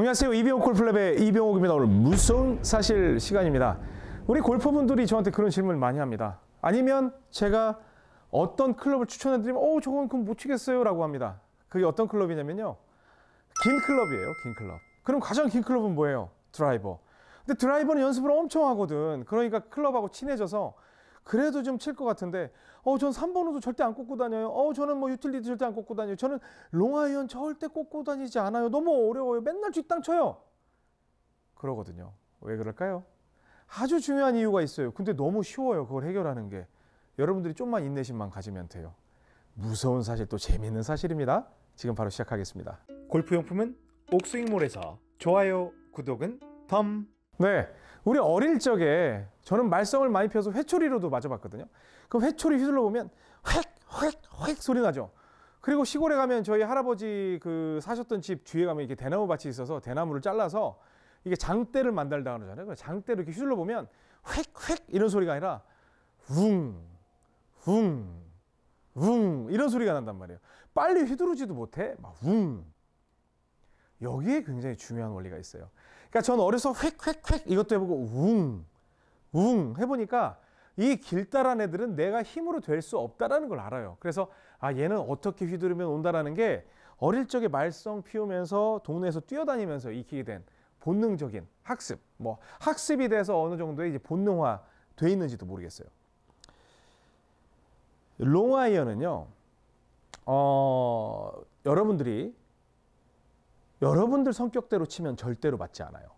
안녕하세요. 이병옥 골플랩의 이병옥입니다. 오늘 무서운 사실 시간입니다. 우리 골퍼분들이 저한테 그런 질문을 많이 합니다. 아니면 제가 어떤 클럽을 추천해드리면 오, 저건 그럼 못 치겠어요 라고 합니다. 그게 어떤 클럽이냐면요. 긴 클럽이에요. 긴 클럽. 그럼 가장 긴 클럽은 뭐예요? 드라이버. 근데 드라이버는 연습을 엄청 하거든. 그러니까 클럽하고 친해져서 그래도 좀 칠 것 같은데 어, 전 3번호도 절대 안 꽂고 다녀요. 어, 저는 뭐 유틸리티 절대 안 꽂고 다녀요. 저는 롱아이언 절대 꽂고 다니지 않아요. 너무 어려워요. 맨날 뒷땅 쳐요. 그러거든요. 왜 그럴까요? 아주 중요한 이유가 있어요. 근데 너무 쉬워요. 그걸 해결하는 게. 여러분들이 좀만 인내심만 가지면 돼요. 무서운 사실 또 재미있는 사실입니다. 지금 바로 시작하겠습니다. 골프 용품은 옥스윙몰에서 좋아요, 구독은 덤. 네. 우리 어릴 적에 저는 말썽을 많이 피워서 회초리로도 맞아봤거든요. 그 회초리 휘둘러 보면 획, 획, 획 소리 나죠. 그리고 시골에 가면 저희 할아버지 그 사셨던 집 뒤에 가면 이렇게 대나무 밭이 있어서 대나무를 잘라서 이게 장대를 만들다 그러잖아요. 그 장대를 이렇게 휘둘러 보면 획, 획 이런 소리가 아니라 웅, 웅, 웅 이런 소리가 난단 말이에요. 빨리 휘두르지도 못해. 막 웅. 여기에 굉장히 중요한 원리가 있어요. 그러니까 전 어려서 휙 휙 휙 이것도 해보고 웅, 웅 해보니까 이 길다란 애들은 내가 힘으로 될 수 없다라는 걸 알아요. 그래서 아 얘는 어떻게 휘두르면 온다라는 게 어릴 적에 말썽 피우면서 동네에서 뛰어다니면서 익히게 된 본능적인 학습, 뭐 학습이 돼서 어느 정도의 이제 본능화 돼 있는지도 모르겠어요. 롱아이언은요 어, 여러분들이 여러분들 성격대로 치면 절대로 맞지 않아요.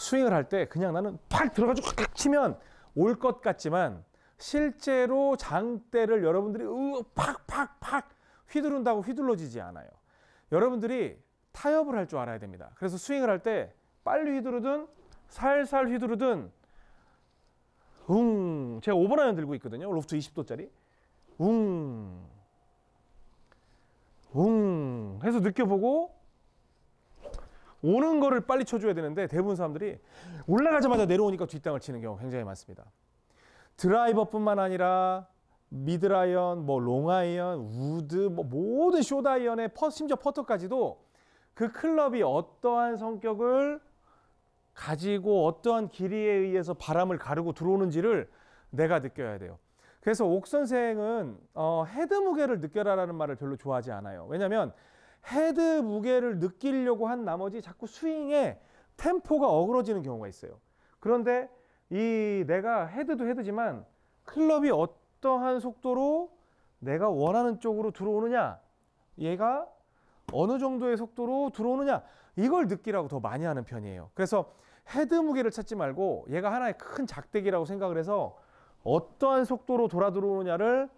스윙을 할 때 그냥 나는 팍 들어가지고 탁 치면 올 것 같지만 실제로 장대를 여러분들이 팍팍팍 휘두른다고 휘둘러지지 않아요. 여러분들이 타협을 할 줄 알아야 됩니다. 그래서 스윙을 할 때 빨리 휘두르든 살살 휘두르든 웅 제가 5번 아이언 들고 있거든요. 로프트 20도짜리 웅웅 해서 느껴보고 오는 거를 빨리 쳐줘야 되는데 대부분 사람들이 올라가자마자 내려오니까 뒷땅을 치는 경우 가 굉장히 많습니다. 드라이버뿐만 아니라 미드라이언, 뭐 롱아이언, 우드, 뭐 모든 쇼다이언의 퍼, 심지어 퍼터까지도 그 클럽이 어떠한 성격을 가지고 어떠한 길이에 의해서 바람을 가르고 들어오는지를 내가 느껴야 돼요. 그래서 옥 선생은 어, 헤드 무게를 느껴라라는 말을 별로 좋아하지 않아요. 왜냐하면 헤드 무게를 느끼려고 한 나머지 자꾸 스윙에 템포가 어그러지는 경우가 있어요. 그런데 이 내가 헤드도 헤드지만 클럽이 어떠한 속도로 내가 원하는 쪽으로 들어오느냐 얘가 어느 정도의 속도로 들어오느냐 이걸 느끼라고 더 많이 하는 편이에요. 그래서 헤드 무게를 찾지 말고 얘가 하나의 큰 작대기라고 생각을 해서 어떠한 속도로 돌아 들어오느냐를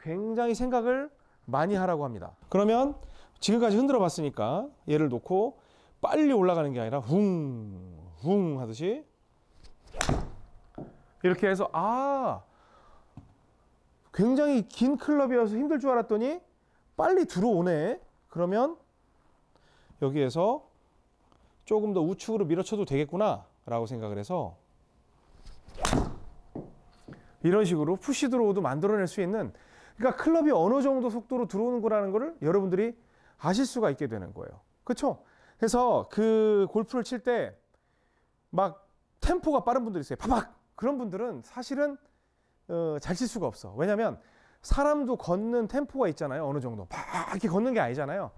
굉장히 생각을 많이 하라고 합니다. 그러면 지금까지 흔들어 봤으니까 얘를 놓고 빨리 올라가는 게 아니라 웅, 웅 하듯이 이렇게 해서 아 굉장히 긴 클럽이어서 힘들 줄 알았더니 빨리 들어오네 그러면 여기에서 조금 더 우측으로 밀어쳐도 되겠구나 라고 생각을 해서 이런 식으로 푸시 드로우도 만들어낼 수 있는 그러니까 클럽이 어느 정도 속도로 들어오는 거라는 거를 여러분들이 아실 수가 있게 되는 거예요. 그렇죠? 그래서 그 골프를 칠 때 막 템포가 빠른 분들 이 있어요. 파박 그런 분들은 사실은 어, 잘칠 수가 없어. 왜냐하면 사람도 걷는 템포가 있잖아요. 어느 정도 팍 이렇게 걷는 게 아니잖아요.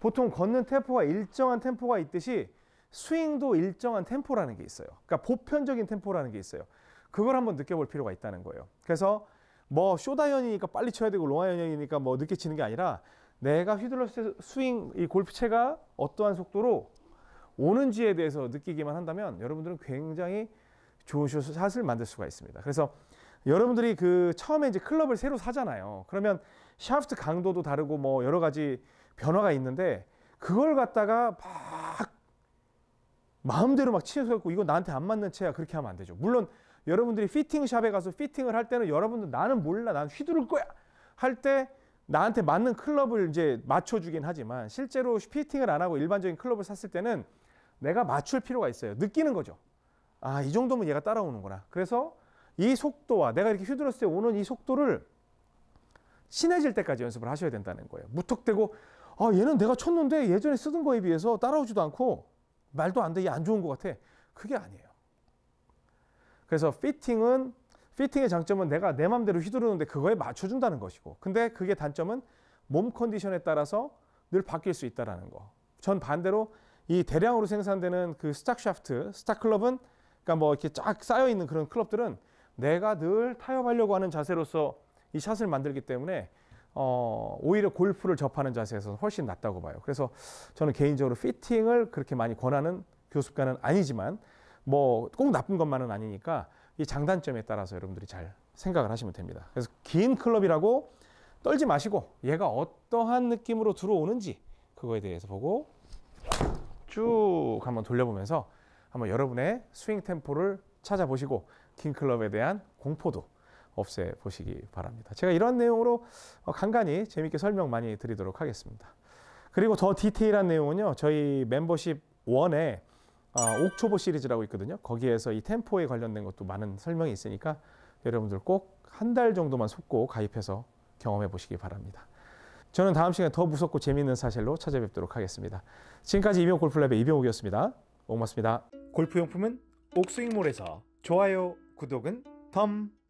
보통 걷는 템포가 일정한 템포가 있듯이 스윙도 일정한 템포라는 게 있어요. 그러니까 보편적인 템포라는 게 있어요. 그걸 한번 느껴볼 필요가 있다는 거예요. 그래서 뭐 쇼다연이니까 빨리 쳐야 되고 롱아연이니까 뭐 늦게 치는 게 아니라 내가 휘둘렀을 때 스윙 이 골프채가 어떠한 속도로 오는지에 대해서 느끼기만 한다면 여러분들은 굉장히 좋은 샷을 만들 수가 있습니다. 그래서 여러분들이 그 처음에 이제 클럽을 새로 사잖아요. 그러면 샤프트 강도도 다르고 뭐 여러 가지 변화가 있는데 그걸 갖다가 막 마음대로 막 치셔갖고 이거 나한테 안 맞는 채야 그렇게 하면 안 되죠. 물론 여러분들이 피팅샵에 가서 피팅을 할 때는 여러분들 나는 몰라 난 휘두를 거야 할때 나한테 맞는 클럽을 이제 맞춰주긴 하지만 실제로 피팅을 안 하고 일반적인 클럽을 샀을 때는 내가 맞출 필요가 있어요. 느끼는 거죠. 아, 이 정도면 얘가 따라오는구나. 그래서 이 속도와 내가 이렇게 휘둘렀을 때 오는 이 속도를 친해질 때까지 연습을 하셔야 된다는 거예요. 무턱대고 아, 얘는 내가 쳤는데 예전에 쓰던 거에 비해서 따라오지도 않고 말도 안 돼. 얘안 좋은 것 같아. 그게 아니에요. 그래서 피팅은 피팅의 장점은 내가 내 맘대로 휘두르는데 그거에 맞춰준다는 것이고 근데 그게 단점은 몸 컨디션에 따라서 늘 바뀔 수 있다라는 거. 전 반대로 이 대량으로 생산되는 그 스탁 샤프트, 스타 클럽은 그러니까 뭐 이렇게 쫙 쌓여 있는 그런 클럽들은 내가 늘 타협하려고 하는 자세로서 이 샷을 만들기 때문에 어, 오히려 골프를 접하는 자세에서 훨씬 낫다고 봐요. 그래서 저는 개인적으로 피팅을 그렇게 많이 권하는 교습가는 아니지만 뭐 꼭 나쁜 것만은 아니니까 이 장단점에 따라서 여러분들이 잘 생각을 하시면 됩니다. 그래서 긴 클럽이라고 떨지 마시고 얘가 어떠한 느낌으로 들어오는지 그거에 대해서 보고 쭉 한번 돌려보면서 한번 여러분의 스윙 템포를 찾아보시고 긴 클럽에 대한 공포도 없애 보시기 바랍니다. 제가 이런 내용으로 어, 간간히 재밌게 설명 많이 드리도록 하겠습니다. 그리고 더 디테일한 내용은요. 저희 멤버십 원에 어, 옥초보 시리즈라고 있거든요. 거기에서 이 템포에 관련된 것도 많은 설명이 있으니까 여러분들 꼭 한 달 정도만 속고 가입해서 경험해 보시기 바랍니다. 저는 다음 시간에 더 무섭고 재미있는 사실로 찾아뵙도록 하겠습니다. 지금까지 이병 골프랩의 이병옥이었습니다. 고맙습니다. 골프용품은 옥스윙몰에서 좋아요, 구독은 덤!